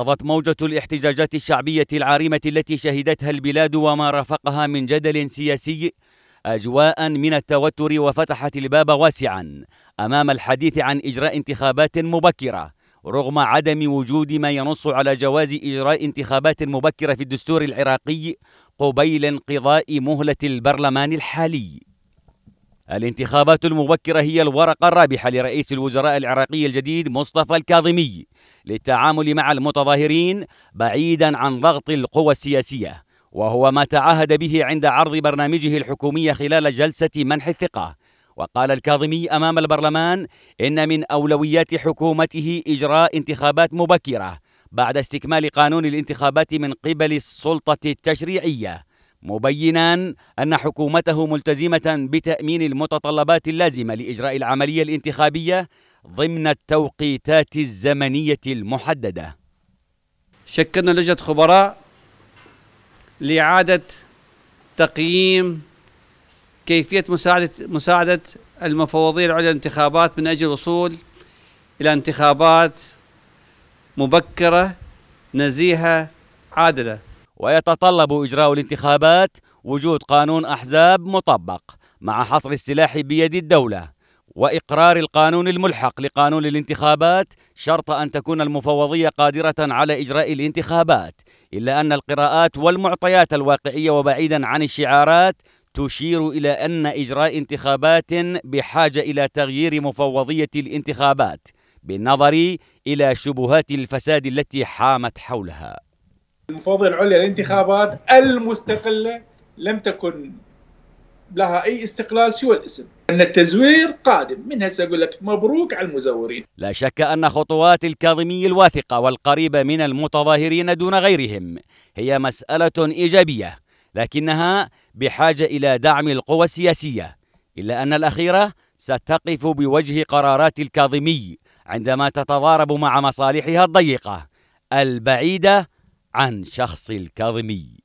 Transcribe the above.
أصابت موجة الاحتجاجات الشعبية العارمة التي شهدتها البلاد وما رافقها من جدل سياسي أجواء من التوتر وفتحت الباب واسعا أمام الحديث عن إجراء انتخابات مبكرة رغم عدم وجود ما ينص على جواز إجراء انتخابات مبكرة في الدستور العراقي قبيل انقضاء مهلة البرلمان الحالي الانتخابات المبكرة هي الورقة الرابحة لرئيس الوزراء العراقي الجديد مصطفى الكاظمي للتعامل مع المتظاهرين بعيدا عن ضغط القوى السياسية وهو ما تعهد به عند عرض برنامجه الحكومية خلال جلسة منح الثقة وقال الكاظمي أمام البرلمان إن من أولويات حكومته إجراء انتخابات مبكرة بعد استكمال قانون الانتخابات من قبل السلطة التشريعية مبينا أن حكومته ملتزمة بتأمين المتطلبات اللازمة لإجراء العملية الانتخابية ضمن التوقيتات الزمنية المحددة شكلنا لجنة خبراء لإعادة تقييم كيفية مساعدة مساعدة المفوضية العليا للانتخابات من أجل الوصول إلى انتخابات مبكرة نزيهة عادلة ويتطلب إجراء الانتخابات وجود قانون أحزاب مطبق مع حصر السلاح بيد الدولة وإقرار القانون الملحق لقانون الانتخابات شرط أن تكون المفوضية قادرة على إجراء الانتخابات إلا أن القراءات والمعطيات الواقعية وبعيدا عن الشعارات تشير إلى أن إجراء انتخابات بحاجة إلى تغيير مفوضية الانتخابات بالنظر إلى شبهات الفساد التي حامت حولها المفوضية العليا للانتخابات المستقلة لم تكن لها أي استقلال سوى الاسم أن التزوير قادم من هسه أقول لك مبروك على المزورين لا شك أن خطوات الكاظمي الواثقة والقريبة من المتظاهرين دون غيرهم هي مسألة إيجابية لكنها بحاجة إلى دعم القوى السياسية إلا أن الأخيرة ستقف بوجه قرارات الكاظمي عندما تتضارب مع مصالحها الضيقة البعيدة عن شخص الكاظمي